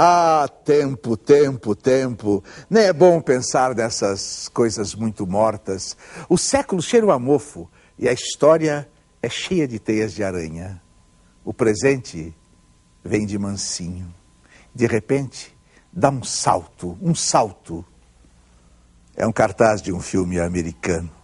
Ah, tempo, tempo, tempo. Nem é bom pensar nessas coisas muito mortas. O século cheira a mofo e a história é cheia de teias de aranha. O presente vem de mansinho. De repente, dá um salto, um salto. É um cartaz de um filme americano.